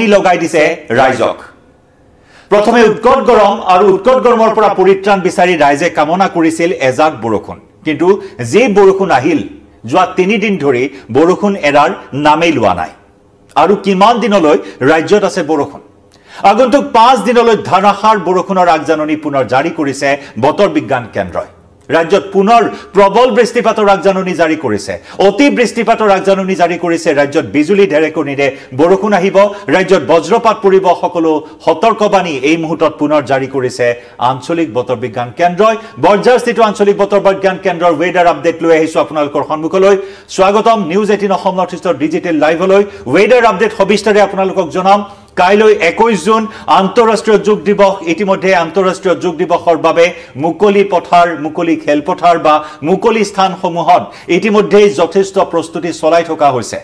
পাতি লগাই দিছে ৰাইজক প্ৰথমে উৎকট গৰম আৰু উৎকট গৰমৰ পৰা পৰিত্ৰাণ বিচাৰি ৰাইজে কামনা কৰিছিল এজাক বৰষুণ কিন্তু যি বৰষুণ আহিল যোৱা তিনিদিন ধৰি বৰষুণ এৰাৰ নামেই লোৱা নাই আৰু কিমান দিনলৈ ৰাজ্যত আছে বৰষুণ আগন্তুক পাঁচ দিনলৈ ধাৰাসাৰ বৰষুণৰ আগজাননী পুনৰ জাৰি কৰিছে বতৰ বিজ্ঞান কেন্দ্ৰই ৰাজ্যত পুনৰ প্ৰবল বৃষ্টিপাতৰ আগজাননী জাৰি কৰিছে অতি বৃষ্টিপাতৰ আগজাননী জাৰি কৰিছে ৰাজ্যত বিজুলী ঢেৰেকনিৰে বৰষুণ আহিব ৰাজ্যত বজ্ৰপাত পৰিব সকলো সতৰ্কবাণী এই মুহূৰ্তত পুনৰ জাৰি কৰিছে আঞ্চলিক বতৰ বিজ্ঞান কেন্দ্ৰই বৰ্যাৰস্থিত আঞ্চলিক বতৰ বিজ্ঞান কেন্দ্ৰৰ ৱেডাৰ আপডেট লৈ আহিছোঁ আপোনালোকৰ সন্মুখলৈ স্বাগতম নিউজ এইটিন অসম নৰ্থ ইষ্টৰ ডিজিটেল লাইভলৈ ৱেডাৰ আপডেট সবিস্তাৰে আপোনালোকক জনাম কাইলৈ একৈশ জুন আন্তঃৰাষ্ট্ৰীয় যোগ দিৱস ইতিমধ্যে আন্তঃৰাষ্ট্ৰীয় যোগ দিৱসৰ বাবে মুকলি পথাৰ মুকলি খেলপথাৰ বা মুকলি স্থানসমূহত ইতিমধ্যেই যথেষ্ট প্ৰস্তুতি চলাই থকা হৈছে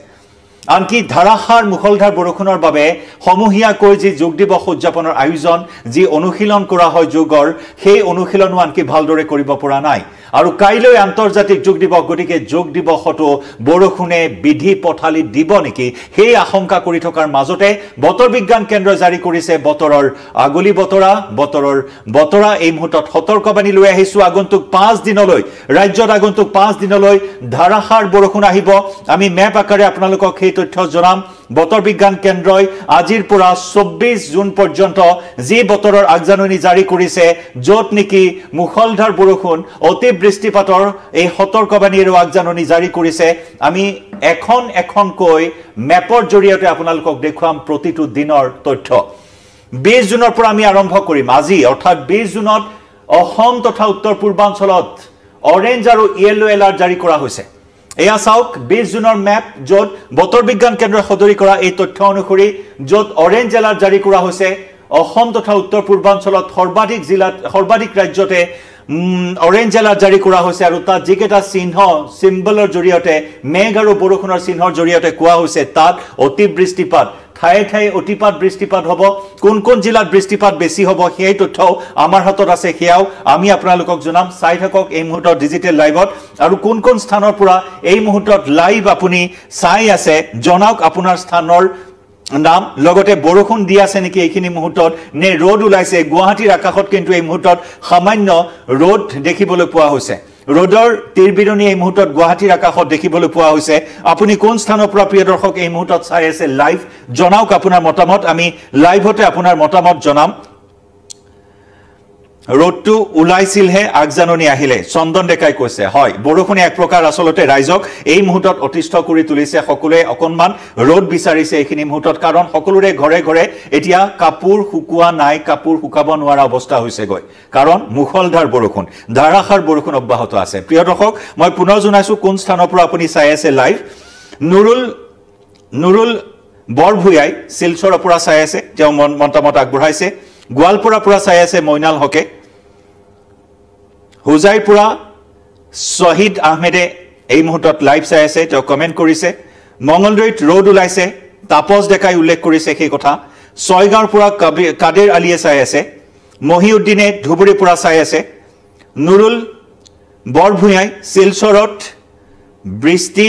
আনকি ধাৰাসাৰ মুখলধাৰ বৰষুণৰ বাবে সমূহীয়াকৈ যি যোগ দিৱস উদযাপনৰ আয়োজন যি অনুশীলন কৰা হয় যোগৰ সেই অনুশীলনো আনকি ভালদৰে কৰিব পৰা নাই আৰু কাইলৈ আন্তৰ্জাতিক যোগ দিৱস গতিকে যোগ দিৱসতো বৰষুণে বিধি পথালি দিব নেকি সেই আশংকা কৰি থকাৰ মাজতে বতৰ বিজ্ঞান কেন্দ্ৰই জাৰি কৰিছে বতৰৰ আগলি বতৰা বতৰৰ বতৰা এই মুহূৰ্তত সতৰ্কবাণী লৈ আহিছোঁ আগন্তুক পাঁচ দিনলৈ ৰাজ্যত আগন্তুক পাঁচ দিনলৈ ধাৰাসাৰ বৰষুণ আহিব আমি মেপ আকাৰে আপোনালোকক সেই তথ্য জনাম বতৰ বিজ্ঞান কেন্দ্ৰই আজিৰ পৰা চৌব্বিছ জুন পৰ্যন্ত যি বতৰৰ আগজাননী জাৰি কৰিছে য'ত নেকি মুখলধাৰ বৰষুণ অতিবৃষ্টিপাতৰ এই সতৰ্কবাণীৰো আগজাননী জাৰি কৰিছে আমি এখন এখনকৈ মেপৰ জৰিয়তে আপোনালোকক দেখুৱাম প্ৰতিটো দিনৰ তথ্য বিছ জুনৰ পৰা আমি আৰম্ভ কৰিম আজি অৰ্থাৎ বিছ জুনত অসম তথা উত্তৰ পূৰ্বাঞ্চলত অৰেঞ্জ আৰু য়েল্ল' এলাৰ্ট জাৰি কৰা হৈছে এয়া চাওক বিশ জুনৰ মেপ য'ত বতৰ বিজ্ঞান কেন্দ্ৰই সদৰি কৰা এই তথ্য অনুসৰি য'ত অৰেঞ্জ এলাৰ্ট জাৰি কৰা হৈছে অসম তথা উত্তৰ পূৰ্বাঞ্চলত সৰ্বাধিক জিলাত সৰ্বাধিক ৰাজ্যতে অৰেঞ্জ এলাৰ্ট জাৰি কৰা হৈছে আৰু তাত যিকেইটা চিহ্ন চিম্বলৰ জৰিয়তে মেঘ আৰু বৰষুণৰ চিহ্নৰ জৰিয়তে কোৱা হৈছে তাত অতিবৃষ্টিপাত ঠায়ে ঠায়ে অতিপাত বৃষ্টিপাত হ'ব কোন কোন জিলাত বৃষ্টিপাত বেছি হ'ব সেই তথ্য আমাৰ হাতত আছে সেয়াও আমি আপোনালোকক জনাম চাই থাকক এই মুহূৰ্তত ডিজিটেল লাইভত আৰু কোন কোন স্থানৰ পৰা এই মুহূৰ্তত লাইভ আপুনি চাই আছে জনাওক আপোনাৰ স্থানৰ নাম লগতে বৰষুণ দি আছে নেকি এইখিনি মুহূৰ্তত নে ৰ'দ ওলাইছে গুৱাহাটীৰ আকাশত কিন্তু এই মুহূৰ্তত সামান্য ৰ'দ দেখিবলৈ পোৱা হৈছে ৰদৰ তীৰবিৰণি এই মুহূৰ্তত গুৱাহাটীৰ আকাশত দেখিবলৈ পোৱা হৈছে আপুনি কোন স্থানৰ পৰা প্ৰিয় দৰ্শক এই মুহূৰ্তত চাই আছে লাইভ জনাওক আপোনাৰ মতামত আমি লাইভতে আপোনাৰ মতামত জনাম ৰ'দটো ওলাইছিলহে আগজাননী আহিলে চন্দন ডেকাই কৈছে হয় বৰষুণে এক প্ৰকাৰ আচলতে ৰাইজক এই মুহূৰ্তত অতিষ্ঠ কৰি তুলিছে সকলোৱে অকণমান ৰ'দ বিচাৰিছে এইখিনি মুহূৰ্তত কাৰণ সকলোৰে ঘৰে ঘৰে এতিয়া কাপোৰ শুকোৱা নাই কাপোৰ শুকাব নোৱাৰা অৱস্থা হৈছেগৈ কাৰণ মুখলধাৰ বৰষুণ ধাৰাসাৰ বৰষুণ অব্যাহত আছে প্ৰিয় দৰ্শক মই পুনৰ জনাইছোঁ কোন স্থানৰ পৰা আপুনি চাই আছে লাইভ নুৰুল নুৰুল বৰভূঞাই শিলচৰৰ পৰা চাই আছে তেওঁ মন মতামত আগবঢ়াইছে গোৱালপৰা পৰা চাই আছে মইনাল হকে হোজাইৰ পৰা শ্বহীদ আহমেদে এই মুহূৰ্তত লাইভ চাই আছে তেওঁ কমেণ্ট কৰিছে মঙলদৈত ৰ'দ ওলাইছে তাপচ ডেকাই উল্লেখ কৰিছে সেই কথা ছয়গাঁৱৰ পৰা কাবি কাদেৰ আলিয়ে চাই আছে মহিউদ্দিনে ধুবুৰীৰ পৰা চাই আছে নুৰুল বৰভূঞাই শিলচৰত বৃষ্টি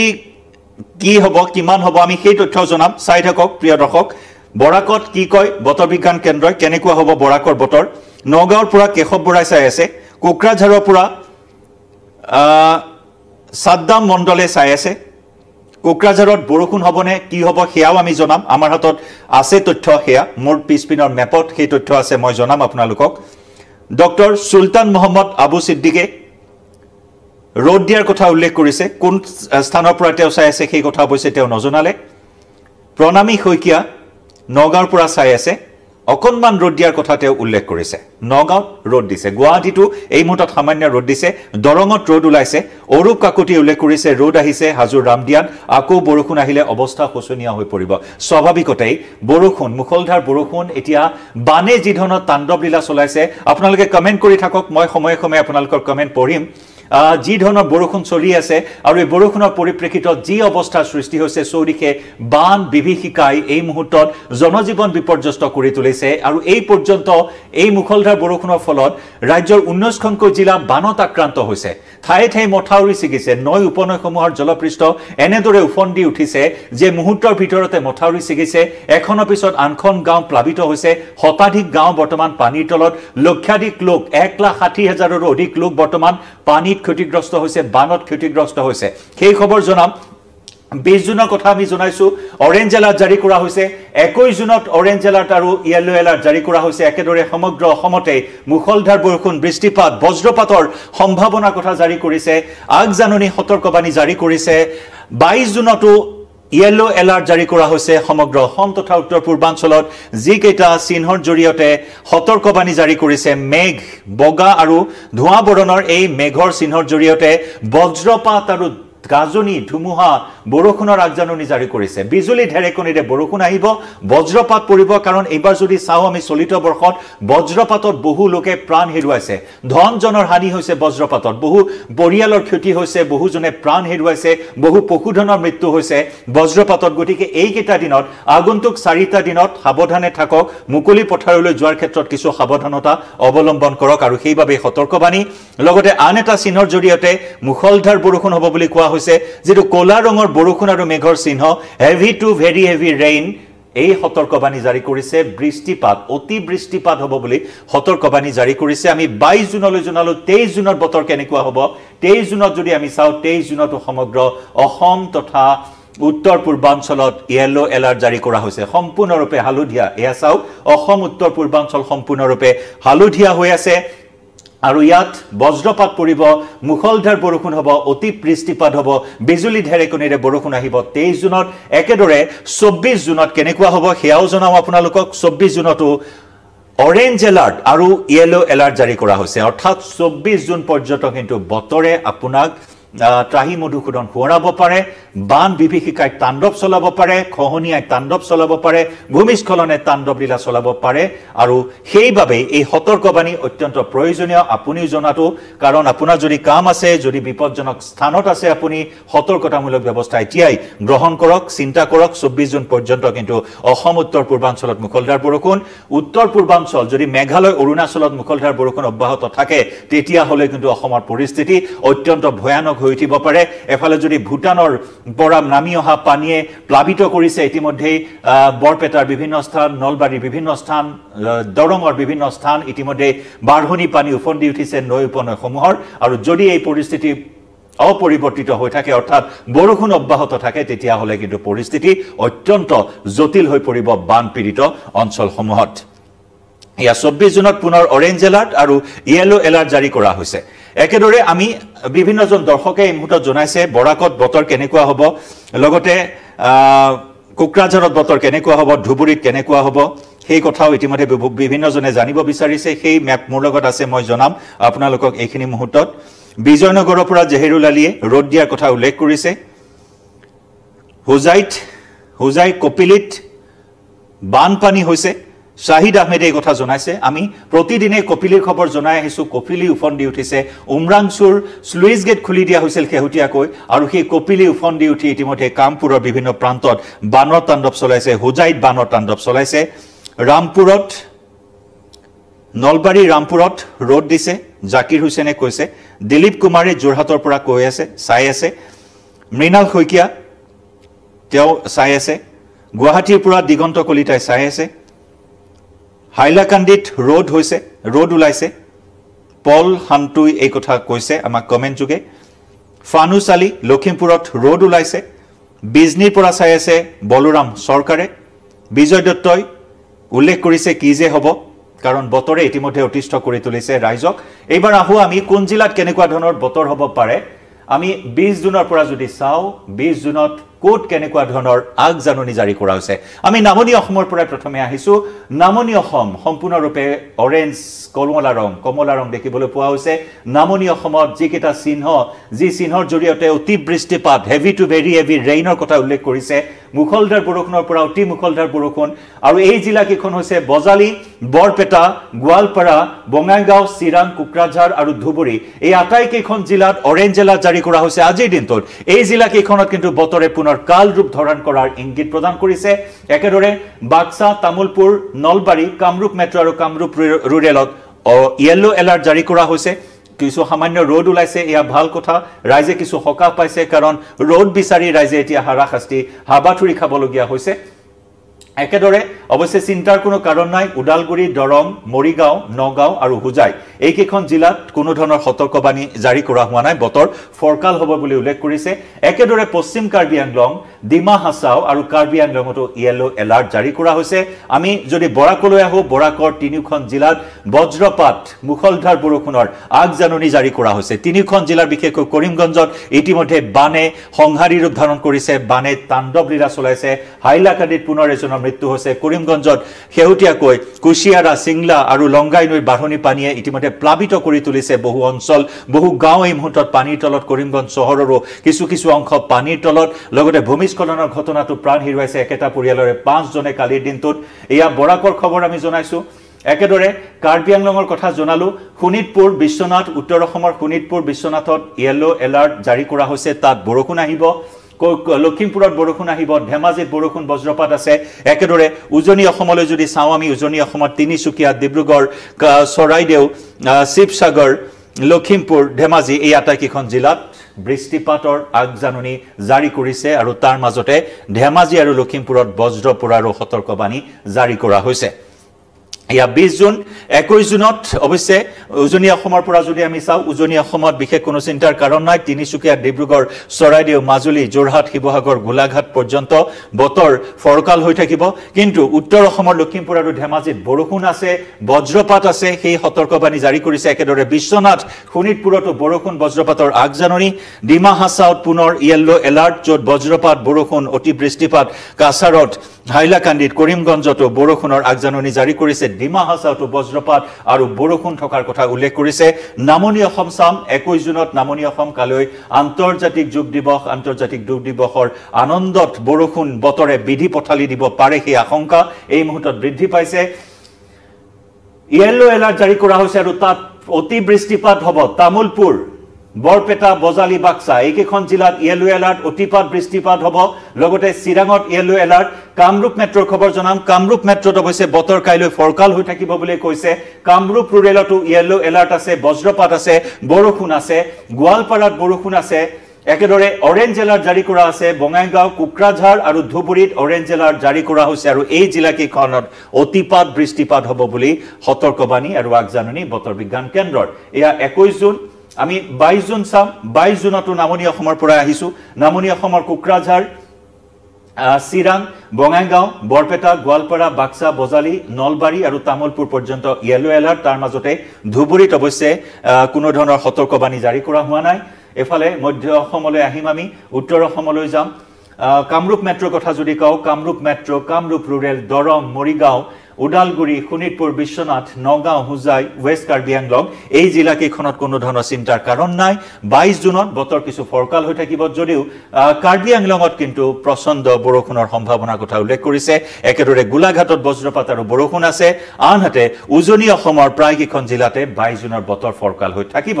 কি হ'ব কিমান হ'ব আমি সেই তথ্য জনাম চাই থাকক প্ৰিয় দৰ্শক বৰাকত কি কয় বতৰ বিজ্ঞান কেন্দ্ৰই কেনেকুৱা হ'ব বৰাকৰ বতৰ নগাঁৱৰ পৰা কেশৱ বৰাই চাই আছে কোকৰাঝাৰৰ পৰা চাদ্দাম মণ্ডলে চাই আছে কোকৰাঝাৰত বৰষুণ হ'বনে কি হ'ব সেয়াও আমি জনাম আমাৰ হাতত আছে তথ্য সেয়া মোৰ পিছপিনৰ মেপত সেই তথ্য আছে মই জনাম আপোনালোকক ডক্টৰ চুলতান মহম্মদ আবু ছিদ্দিকে ৰ'দ দিয়াৰ কথা উল্লেখ কৰিছে কোন স্থানৰ পৰা তেওঁ চাই আছে সেই কথা অৱশ্যে তেওঁ নজনালে প্ৰণামী শইকীয়া নগাঁৱৰ পৰা চাই আছে অকণমান ৰ'দ দিয়াৰ কথা তেওঁ উল্লেখ কৰিছে নগাঁৱত ৰ'দ দিছে গুৱাহাটীতো এই মুহূৰ্তত সামান্য ৰ'দ দিছে দৰঙত ৰ'দ ওলাইছে অৰূপ কাকতি উল্লেখ কৰিছে ৰ'দ আহিছে হাজোৰ ৰামদিয়াত আকৌ বৰষুণ আহিলে অৱস্থা শোচনীয় হৈ পৰিব স্বাভাৱিকতেই বৰষুণ মুখলধাৰ বৰষুণ এতিয়া বানে যি ধৰণৰ তাণ্ডৱ লীলা চলাইছে আপোনালোকে কমেণ্ট কৰি থাকক মই সময়ে সময়ে আপোনালোকৰ কমেণ্ট পঢ়িম যি ধৰণৰ বৰষুণ চলি আছে আৰু এই বৰষুণৰ পৰিপ্ৰেক্ষিতত যি অৱস্থাৰ সৃষ্টি হৈছে চৌদিশে বান বিভীষিকাই এই মুহূৰ্তত জনজীৱন বিপৰ্যস্ত কৰি তুলিছে আৰু এই পৰ্যন্ত এই মুখলধাৰ বৰষুণৰ ফলত ৰাজ্যৰ ঊনৈছখনকৈ জিলা বানত আক্ৰান্ত হৈছে ঠায়ে ঠায়ে মথাউৰি ছিগিছে নৈ উপনৈসমূহৰ জলপৃষ্ঠ এনেদৰে উফন্দি উঠিছে যে মুহূৰ্তৰ ভিতৰতে মথাউৰি ছিগিছে এখনৰ পিছত আনখন গাঁও প্লাৱিত হৈছে শতাধিক গাঁও বৰ্তমান পানীৰ তলত লক্ষাধিক লোক এক লাখ ষাঠি হাজাৰৰো অধিক লোক বৰ্তমান পানীত আলিত ক্ষতিগ্ৰস্ত হৈছে বানত ক্ষতিগ্ৰস্ত হৈছে সেই খবৰ জনাম বিছ জুনৰ কথা আমি জনাইছোঁ অৰেঞ্জ এলাৰ্ট জাৰি কৰা হৈছে একৈছ জুনত অৰেঞ্জ এলাৰ্ট আৰু য়েল্ল' এলাৰ্ট জাৰি কৰা হৈছে একেদৰে সমগ্ৰ অসমতে মুখলধাৰ বৰষুণ বৃষ্টিপাত বজ্ৰপাতৰ সম্ভাৱনাৰ কথা জাৰি কৰিছে আগজাননী সতৰ্কবাণী জাৰি কৰিছে বাইছ জুনতো য়েল' এলাৰ্ট জাৰি কৰা হৈছে সমগ্ৰ অসম তথা উত্তৰ পূৰ্বাঞ্চলত যিকেইটা চিহ্নৰ জৰিয়তে সতৰ্কবাণী জাৰি কৰিছে মেঘ বগা আৰু ধোঁৱা বৰণৰ এই মেঘৰ চিহ্নৰ জৰিয়তে বজ্ৰপাত আৰু গাজনি ধুমুহা বৰষুণৰ আগজাননী জাৰি কৰিছে বিজুলী ঢেৰেকনিৰে বৰষুণ আহিব বজ্ৰপাত পৰিব কাৰণ এইবাৰ যদি চাওঁ আমি চলিত বৰ্ষত বজ্ৰপাতত বহু লোকে প্ৰাণ হেৰুৱাইছে ধনজনৰ হানি হৈছে বজ্ৰপাতত বহু পৰিয়ালৰ ক্ষতি হৈছে বহুজনে প্ৰাণ হেৰুৱাইছে বহু পশুধনৰ মৃত্যু হৈছে বজ্ৰপাতত গতিকে এইকেইটা দিনত আগন্তুক চাৰিটা দিনত সাৱধানে থাকক মুকলি পথাৰলৈ যোৱাৰ ক্ষেত্ৰত কিছু সাৱধানতা অৱলম্বন কৰক আৰু সেইবাবে সতৰ্কবাণী লগতে আন এটা চিনৰ জৰিয়তে মুখলধাৰ বৰষুণ হ'ব বুলি কোৱা হৈছে হৈছে যিটো ক'লা ৰঙৰ বৰষুণ আৰু মেঘৰ চিহ্ন heavy to very heavy rain এই সতৰ্কবাণী জাৰি কৰিছে বৃষ্টিপাত অতি বৃষ্টিপাত হ'ব বুলি সতৰ্কবাণী জাৰি কৰিছে আমি বাইছ জুনলৈ জনালোঁ তেইছ জুনত বতৰ কেনেকুৱা হ'ব তেইছ জুনত যদি আমি চাওঁ তেইছ জুনতো সমগ্ৰ অসম তথা উত্তৰ পূৰ্বাঞ্চলত য়েল্ল' এলাৰ্ট জাৰি কৰা হৈছে সম্পূৰ্ণৰূপে হালধীয়া এয়া চাওক অসম উত্তৰ পূৰ্বাঞ্চল সম্পূৰ্ণৰূপে হালধীয়া হৈ আছে আৰু ইয়াত বজ্ৰপাত পৰিব মুখলধাৰ বৰষুণ হ'ব অতি বৃষ্টিপাত হ'ব বিজুলী ঢেৰেকণিৰে বৰষুণ আহিব তেইছ জুনত একেদৰে চৌব্বিছ জুনত কেনেকুৱা হ'ব সেয়াও জনাওঁ আপোনালোকক চৌব্বিছ জুনতো অৰেঞ্জ এলাৰ্ট আৰু য়েল' এলাৰ্ট জাৰি কৰা হৈছে অৰ্থাৎ চৌব্বিছ জুন পৰ্যন্ত কিন্তু বতৰে আপোনাক ত্ৰাহি মধুসূদন সোঁৱৰাব পাৰে বান বিভীষিকাই তাণ্ডৱ চলাব পাৰে খহনীয়াই তাণ্ডৱ চলাব পাৰে ভূমিস্খলনে তাণ্ডৱ লীলা চলাব পাৰে আৰু সেইবাবেই এই সতৰ্কবাণী অত্যন্ত প্ৰয়োজনীয় আপুনিও জনাটো কাৰণ আপোনাৰ যদি কাম আছে যদি বিপদজনক স্থানত আছে আপুনি সতৰ্কতামূলক ব্যৱস্থা এতিয়াই গ্ৰহণ কৰক চিন্তা কৰক চৌব্বিছ জুন পৰ্যন্ত কিন্তু অসম উত্তৰ পূৰ্বাঞ্চলত মুখলধাৰ বৰষুণ উত্তৰ পূৰ্বাঞ্চল যদি মেঘালয় অৰুণাচলত মুখলধাৰ বৰষুণ অব্যাহত থাকে তেতিয়াহ'লে কিন্তু অসমৰ পৰিস্থিতি অত্যন্ত ভয়ানক হৈ হৈ উঠিব পাৰে এফালে যদি ভূটানৰ পৰা নামি অহা পানীয়ে প্লাৱিত কৰিছে ইতিমধ্যেই বৰপেটাৰ বিভিন্ন স্থান নলবাৰীৰ বিভিন্ন স্থান দৰঙৰ বিভিন্ন স্থান ইতিমধ্যে বাঢ়নি পানী ওফন্দি উঠিছে নৈ উপনৈসমূহৰ আৰু যদি এই পৰিস্থিতি অপৰিৱৰ্তিত হৈ থাকে অৰ্থাৎ বৰষুণ অব্যাহত থাকে তেতিয়াহ'লে কিন্তু পৰিস্থিতি অত্যন্ত জটিল হৈ পৰিব বানপীড়িত অঞ্চলসমূহত এয়া চৌব্বিছ জুনত পুনৰ অৰেঞ্জ এলাৰ্ট আৰু য়েল' এলাৰ্ট জাৰি কৰা হৈছে একেদৰে আমি বিভিন্নজন দৰ্শকে এই মুহূৰ্তত জনাইছে বৰাকত বতৰ কেনেকুৱা হ'ব লগতে কোকৰাঝাৰত বতৰ কেনেকুৱা হ'ব ধুবুৰীত কেনেকুৱা হ'ব সেই কথাও ইতিমধ্যে বিভিন্নজনে জানিব বিচাৰিছে সেই মেপ মোৰ লগত আছে মই জনাম আপোনালোকক এইখিনি মুহূৰ্তত বিজয়নগৰৰ পৰা জেহেৰুল আলীয়ে ৰ'দ দিয়াৰ কথা উল্লেখ কৰিছে হোজাইত হোজাই কপিলিত বানপানী হৈছে শ্বাহিদ আহমেদে এই কথা জনাইছে আমি প্ৰতিদিনে কপিলিৰ খবৰ জনাই আহিছোঁ কপিলি উফন্দি উঠিছে উমৰাংচুৰ শ্লুইজ গেট খুলি দিয়া হৈছিল শেহতীয়াকৈ আৰু সেই কপিলি উফন্দি উঠি ইতিমধ্যে কামপুৰৰ বিভিন্ন প্ৰান্তত বানৰ তাণ্ডৱ চলাইছে হোজাইত বানৰ তাণ্ডৱ চলাইছে ৰামপুৰত নলবাৰী ৰামপুৰত ৰ'দ দিছে জাকিৰ হুছেইনে কৈছে দিলীপ কুমাৰে যোৰহাটৰ পৰা কৈ আছে চাই আছে মৃণাল শইকীয়া তেওঁ চাই আছে গুৱাহাটীৰ পৰা দিগন্ত কলিতাই চাই আছে হাইলাকান্দিত ৰ'দ হৈছে ৰ'দ ওলাইছে পল সান্তুই এই কথা কৈছে আমাক কমেণ্ট যোগে ফানুচ আলী লখিমপুৰত ৰ'দ ওলাইছে বিজনীৰ পৰা চাই আছে বলোৰাম চৰকাৰে বিজয় দত্তই উল্লেখ কৰিছে কি যে হ'ব কাৰণ বতৰে ইতিমধ্যে অতিষ্ঠ কৰি তুলিছে ৰাইজক এইবাৰ আহোঁ আমি কোন জিলাত কেনেকুৱা ধৰণৰ বতৰ হ'ব পাৰে আমি বিছ জুনৰ পৰা যদি চাওঁ বিছ জুনত ক'ত কেনেকুৱা ধৰণৰ আগজাননী জাৰি কৰা হৈছে আমি নামনি অসমৰ পৰাই প্ৰথমে আহিছোঁ নামনি অসম সম্পূৰ্ণৰূপে অৰেঞ্জ কমলা ৰং কমলা ৰং দেখিবলৈ পোৱা হৈছে নামনি অসমত যিকেইটা চিহ্ন যি চিহ্নৰ জৰিয়তে অতি বৃষ্টিপাত হেভি টু ভেৰি হেভি ৰেইনৰ কথা উল্লেখ কৰিছে মুখলধাৰ বৰষুণৰ পৰা অতি মুখলধাৰ বৰষুণ আৰু এই জিলাকেইখন হৈছে বজালি বৰপেটা গোৱালপাৰা বঙাইগাঁও চিৰাং কোকৰাঝাৰ আৰু ধুবুৰী এই আটাইকেইখন জিলাত অৰেঞ্জ এলাৰ্ট জাৰি কৰা হৈছে আজিৰ দিনটোত এই জিলাকেইখনত কিন্তু বতৰে পুনৰ আক্ৰমণৰ কাল ৰূপ ধাৰণ কৰাৰ ইংগিত প্ৰদান কৰিছে একেদৰে বাক্সা তামুলপুৰ নলবাৰী কামৰূপ মেট্ৰ' আৰু কামৰূপ ৰুৰেলত ৰেলত এলাৰ্ট জাৰি কৰা হৈছে কিছু সামান্য ৰোড ওলাইছে এয়া ভাল কথা ৰাইজে কিছু সকাহ পাইছে কাৰণ ৰোড বিচাৰি ৰাইজে এতিয়া হাৰাশাস্তি হাবাথুৰি খাবলগীয়া হৈছে একেদৰে অৱশ্যে চিন্তাৰ কোনো কাৰণ নাই ওদালগুৰি দৰং মৰিগাঁও নগাঁও আৰু হোজাই এইকেইখন জিলাত কোনো ধৰণৰ সতৰ্কবাণী জাৰি কৰা হোৱা নাই বতৰ ফৰকাল হ'ব বুলি উল্লেখ কৰিছে একেদৰে পশ্চিম কাৰ্বি আংলং ডিমা হাছাও আৰু কাৰ্বি আংলঙতো য়েল' এলাৰ্ট জাৰি কৰা হৈছে আমি যদি বৰাকলৈ আহোঁ বৰাকৰ তিনিওখন জিলাত বজ্ৰপাত মুখলধাৰ বৰষুণৰ আগজাননী জাৰি কৰা হৈছে তিনিওখন জিলাৰ বিশেষকৈ কৰিমগঞ্জত ইতিমধ্যে বানে সংহাৰী ৰূপ ধাৰণ কৰিছে বানে তাণ্ডৱ লীলা চলাইছে হাইলাকান্দিত পুনৰ এজনৰ মৃত্যু হৈছে কৰিমগঞ্জত শেহতীয়াকৈ কুচিয়াৰা চিংলা আৰু লংগাই নৈৰ বাঢ়নি পানীয়ে ইতিমধ্যে প্লাৱিত কৰি তুলিছে বহু অঞ্চল বহু গাঁও এই মুহূৰ্তত পানীৰ তলত কৰিমগঞ্জ চহৰৰো কিছু কিছু অংশ পানীৰ তলত লগতে ভূমি ভূমিস্খলনৰ ঘটনাটো প্ৰাণ হেৰুৱাইছে একেটা পৰিয়ালৰে পাঁচজনে কালিৰ দিনটোত এয়া বৰাকৰ খবৰ আমি জনাইছোঁ একেদৰে কাৰ্বি আংলঙৰ কথা জনালোঁ শোণিতপুৰ বিশ্বনাথ উত্তৰ অসমৰ শোণিতপুৰ বিশ্বনাথত য়েল্ল' এলাৰ্ট জাৰি কৰা হৈছে তাত বৰষুণ আহিব লখিমপুৰত বৰষুণ আহিব ধেমাজিত বৰষুণ বজ্ৰপাত আছে একেদৰে উজনি অসমলৈ যদি চাওঁ আমি উজনি অসমত তিনিচুকীয়া ডিব্ৰুগড় চৰাইদেউ শিৱসাগৰ লখিমপুৰ ধেমাজি এই আটাইকেইখন জিলাত বৃষ্টিপাতৰ আগজাননী জাৰি কৰিছে আৰু তাৰ মাজতে ধেমাজি আৰু লখিমপুৰত বজ্ৰপুৰ আৰু সতৰ্কবাণী জাৰি কৰা হৈছে ইয়াৰ বিছ জুন একৈছ জুনত অৱশ্যে উজনি অসমৰ পৰা যদি আমি চাওঁ উজনি অসমত বিশেষ কোনো চিন্তাৰ কাৰণ নাই তিনিচুকীয়া ডিব্ৰুগড় চৰাইদেউ মাজুলী যোৰহাট শিৱসাগৰ গোলাঘাট পৰ্যন্ত বতৰ ফৰকাল হৈ থাকিব কিন্তু উত্তৰ অসমৰ লখিমপুৰ আৰু ধেমাজিত বৰষুণ আছে বজ্ৰপাত আছে সেই সতৰ্কবাণী জাৰি কৰিছে একেদৰে বিশ্বনাথ শোণিতপুৰতো বৰষুণ বজ্ৰপাতৰ আগজাননী ডিমা হাছাওত পুনৰ য়েল্ল' এলাৰ্ট য'ত বজ্ৰপাত বৰষুণ অতি বৃষ্টিপাত কাছাৰত হাইলাকান্দিত কৰিমগঞ্জতো বৰষুণৰ আগজাননী জাৰি কৰিছে ডিমা হাছাওতো বজ্ৰপাত আৰু বৰষুণ থকাৰ কথা উল্লেখ কৰিছে নামনি অসম চাম একৈশ জুনত নামনি অসম কালৈ আন্তৰ্জাতিক যোগ দিৱস আন্তৰ্জাতিক যোগ দিৱসৰ আনন্দত বৰষুণ বতৰে বিধি পথালি দিব পাৰে সেই আশংকা এই মুহূৰ্তত বৃদ্ধি পাইছে য়েল্ল' এলাৰ্ট জাৰি কৰা হৈছে আৰু তাত অতি বৃষ্টিপাত হ'ব তামুলপুৰ বৰপেটা বজালি বাক্সা এইকেইখন জিলাত য়েল' এলাৰ্ট অতিপাত বৃষ্টিপাত হ'ব লগতে চিৰাঙত য়েল' এলাৰ্ট কামৰূপ মেট্ৰ'ৰ খবৰ জনাম কামৰূপ মেট্ৰ'ত অৱশ্যে বতৰ কাইলৈ ফৰকাল হৈ থাকিব বুলি কৈছে কামৰূপ ৰুৰেলতো য়েল' এলাৰ্ট আছে বজ্ৰপাত আছে বৰষুণ আছে গোৱালপাৰাত বৰষুণ আছে একেদৰে অৰেঞ্জ এলাৰ্ট জাৰি কৰা আছে বঙাইগাঁও কোকৰাঝাৰ আৰু ধুবুৰীত অৰেঞ্জ এলাৰ্ট জাৰি কৰা হৈছে আৰু এই জিলাকেইখনত অতিপাত বৃষ্টিপাত হ'ব বুলি সতৰ্কবাণী আৰু আগজাননী বতৰ বিজ্ঞান কেন্দ্ৰৰ এয়া একৈছ জুন আমি বাইছ জুন চাম বাইছ জুনতো নামনি অসমৰ পৰা আহিছোঁ নামনি অসমৰ কোকৰাঝাৰ চিৰাং বঙাইগাঁও বৰপেটা গোৱালপাৰা বাক্সা বজালী নলবাৰী আৰু তামোলপুৰ পৰ্যন্ত য়েল্ল' এলাৰ্ট তাৰ মাজতে ধুবুৰীত অৱশ্যে কোনো ধৰণৰ সতৰ্কবাণী জাৰি কৰা হোৱা নাই এফালে মধ্য অসমলৈ আহিম আমি উত্তৰ অসমলৈ যাম কামৰূপ মেট্ৰ' কথা যদি কওঁ Kamrup metro' Kamrup rural Darrang Morigaon Udalguri Sonitpur Biswanath Nagaon Hojai West Karbi Anglong এই জিলাকেইখনত কোনো ধৰণৰ চিন্তাৰ কাৰণ নাই বাইছ জুনত বতৰ কিছু ফৰকাল হৈ থাকিব যদিও কাৰ্বি আংলঙত কিন্তু প্ৰচণ্ড বৰষুণৰ সম্ভাৱনাৰ কথা উল্লেখ কৰিছে একেদৰে গোলাঘাটত বজ্ৰপাত আৰু বৰষুণ আছে আনহাতে উজনি অসমৰ প্ৰায়কেইখন জিলাতে বাইছ জুনৰ বতৰ ফৰকাল হৈ থাকিব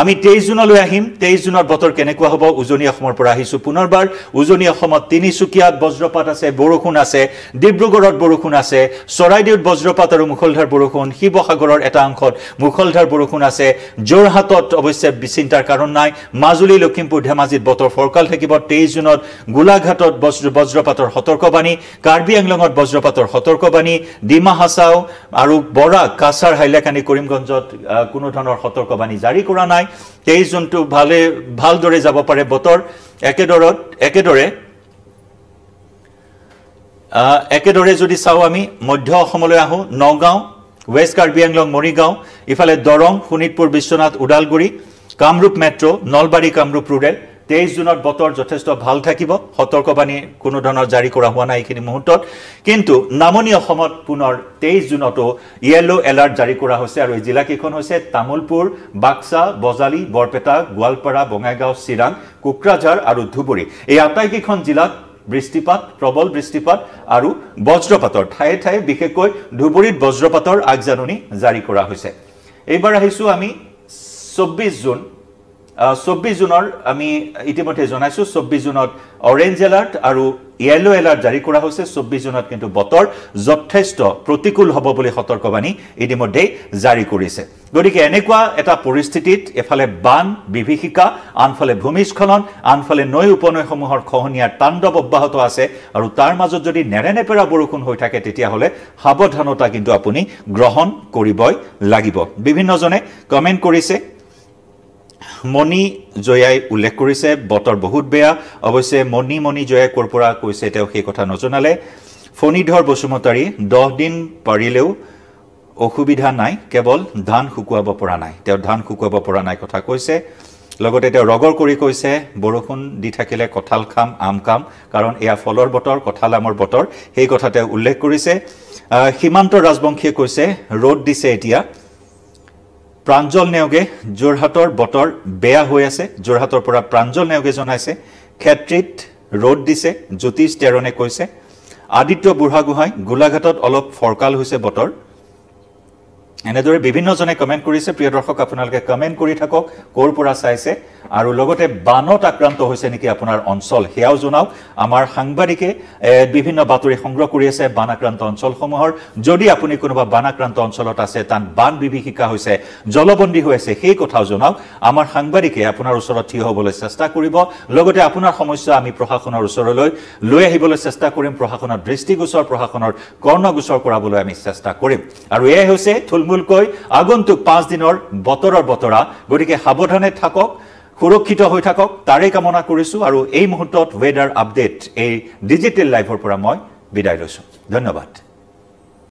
আমি তেইছ জুনলৈ আহিম তেইছ জুনত বতৰ কেনেকুৱা হ'ব উজনি অসমৰ পৰা আহিছোঁ পুনৰবাৰ উজনি অসমত তিনিচুকীয়াত বজ্ৰপাত আছে বৰষুণ আছে ডিব্ৰুগড়ত বৰষুণ আছে চৰাইদেউত বজ্ৰপাত আৰু মুখলধাৰ বৰষুণ শিৱসাগৰৰ এটা অংশত মুখলধাৰ বৰষুণ আছে যোৰহাটত অৱশ্যে বিচিন্তাৰ কাৰণ নাই মাজুলী লখিমপুৰ ধেমাজিত বতৰ ফৰকাল থাকিব তেইছ জুনত গোলাঘাটত বজ্ৰপাতৰ সতৰ্কবাণী কাৰ্বি আংলঙত বজ্ৰপাতৰ সতৰ্কবাণী ডিমা হাছাও আৰু বৰাক কাছাৰ হাইলাকান্দি কৰিমগঞ্জত কোনো ধৰণৰ সতৰ্কবাণী জাৰি কৰা নাই তেইছ জুনটো ভালে ভালদৰে যাব পাৰে বতৰ একেদৰত একেদৰে একেদৰে যদি চাওঁ আমি মধ্য অসমলৈ আহোঁ নগাঁও ৱেষ্ট কাৰ্বি আংলং মৰিগাঁও ইফালে দৰং শোণিতপুৰ বিশ্বনাথ ওদালগুৰি কামৰূপ মেট্ৰ' নলবাৰী কামৰূপ ৰুৰেল তেইছ জুনত বতৰ যথেষ্ট ভাল থাকিব সতৰ্কবাণী কোনো ধৰণৰ জাৰি কৰা হোৱা নাই এইখিনি মুহূৰ্তত কিন্তু নামনি অসমত পুনৰ তেইছ জুনতো য়েল্ল' এলাৰ্ট জাৰি কৰা হৈছে আৰু এই জিলাকেইখন হৈছে তামোলপুৰ বাক্সা বজালী বৰপেটা গোৱালপাৰা বঙাইগাঁও চিৰাং কোকৰাঝাৰ আৰু ধুবুৰী এই আটাইকেইখন জিলাত বৃষ্টিপাত প্ৰবল বৃষ্টিপাত আৰু বজ্ৰপাতৰ ঠায়ে ঠায়ে বিশেষকৈ ধুবুৰীত বজ্ৰপাতৰ আগজাননী জাৰি কৰা হৈছে এইবাৰ আহিছোঁ আমি চৌব্বিছ জুন চৌব্বিছ জুনৰ আমি ইতিমধ্যে জনাইছোঁ চৌব্বিছ জুনত অৰেঞ্জ এলাৰ্ট আৰু য়েল্ল' এলাৰ্ট জাৰি কৰা হৈছে চৌব্বিছ জুনত কিন্তু বতৰ যথেষ্ট প্ৰতিকূল হ'ব বুলি সতৰ্কবাণী ইতিমধ্যেই জাৰি কৰিছে গতিকে এনেকুৱা এটা পৰিস্থিতিত এফালে বান বিভীষিকা আনফালে ভূমিস্খলন আনফালে নৈ উপনৈসমূহৰ খহনীয়াৰ তাণ্ডৱ অব্যাহত আছে আৰু তাৰ মাজত যদি নেৰেনেপেৰা বৰষুণ হৈ থাকে তেতিয়াহ'লে সাৱধানতা কিন্তু আপুনি গ্ৰহণ কৰিবই লাগিব বিভিন্নজনে কমেণ্ট কৰিছে মণি জয়াই উল্লেখ কৰিছে বতৰ বহুত বেয়া অৱশ্যে মণি মণি জয়াই ক'ৰ পৰা কৈছে তেওঁ সেই কথা নজনালে ফণীধৰ বসুমতাৰী দহ দিন পাৰিলেও অসুবিধা নাই কেৱল ধান শুকুৱাব পৰা নাই তেওঁ ধান শুকুৱাব পৰা নাই কথা কৈছে লগতে তেওঁ ৰগৰ কৰি কৈছে বৰষুণ দি থাকিলে কঁঠাল খাম আম খাম কাৰণ এয়া ফলৰ বতৰ কঁঠাল আমৰ বতৰ সেই কথা তেওঁ উল্লেখ কৰিছে সীমান্ত ৰাজবংশীয়ে কৈছে ৰ'দ দিছে এতিয়া প্ৰাঞ্জল নেওগে যোৰহাটৰ বতৰ বেয়া হৈ আছে যোৰহাটৰ পৰা প্ৰাঞ্জল নেওগে জনাইছে খেত্ৰীত ৰ'দ দিছে জ্যোতিষ তেৰণে কৈছে আদিত্য বুঢ়াগোহাঁই গোলাঘাটত অলপ ফৰকাল হৈছে বতৰ এনেদৰে বিভিন্নজনে কমেণ্ট কৰিছে প্ৰিয় দৰ্শক আপোনালোকে কমেণ্ট কৰি থাকক ক'ৰ পৰা চাইছে আৰু লগতে বানত আক্ৰান্ত হৈছে নেকি আপোনাৰ অঞ্চল সেয়াও জনাওক আমাৰ সাংবাদিকে বিভিন্ন বাতৰি সংগ্ৰহ কৰি আছে বান আক্ৰান্ত অঞ্চলসমূহৰ যদি আপুনি কোনোবা বান আক্ৰান্ত অঞ্চলত আছে তাত বান বিভীষিকা হৈছে জলবন্দী হৈ আছে সেই কথাও জনাওক আমাৰ সাংবাদিকে আপোনাৰ ওচৰত থিয় হ'বলৈ চেষ্টা কৰিব লগতে আপোনাৰ সমস্যা আমি প্ৰশাসনৰ ওচৰলৈ লৈ আহিবলৈ চেষ্টা কৰিম প্ৰশাসনৰ দৃষ্টিগোচৰ প্ৰশাসনৰ কৰ্ণগোচৰ কৰাবলৈ আমি চেষ্টা কৰিম আৰু এয়াই হৈছে থুলমূল বুলকৈ আগন্তুক দিনৰ বতৰৰ বতৰা গতিকে সাৱধানে থাকক সুৰক্ষিত হৈ থাকক তাৰে কামনা কৰিছোঁ আৰু এই মুহূৰ্তত ৱেডাৰ আপডেট এই ডিজিটেল লাইভৰ পৰা মই বিদায় লৈছোঁ ধন্যবাদ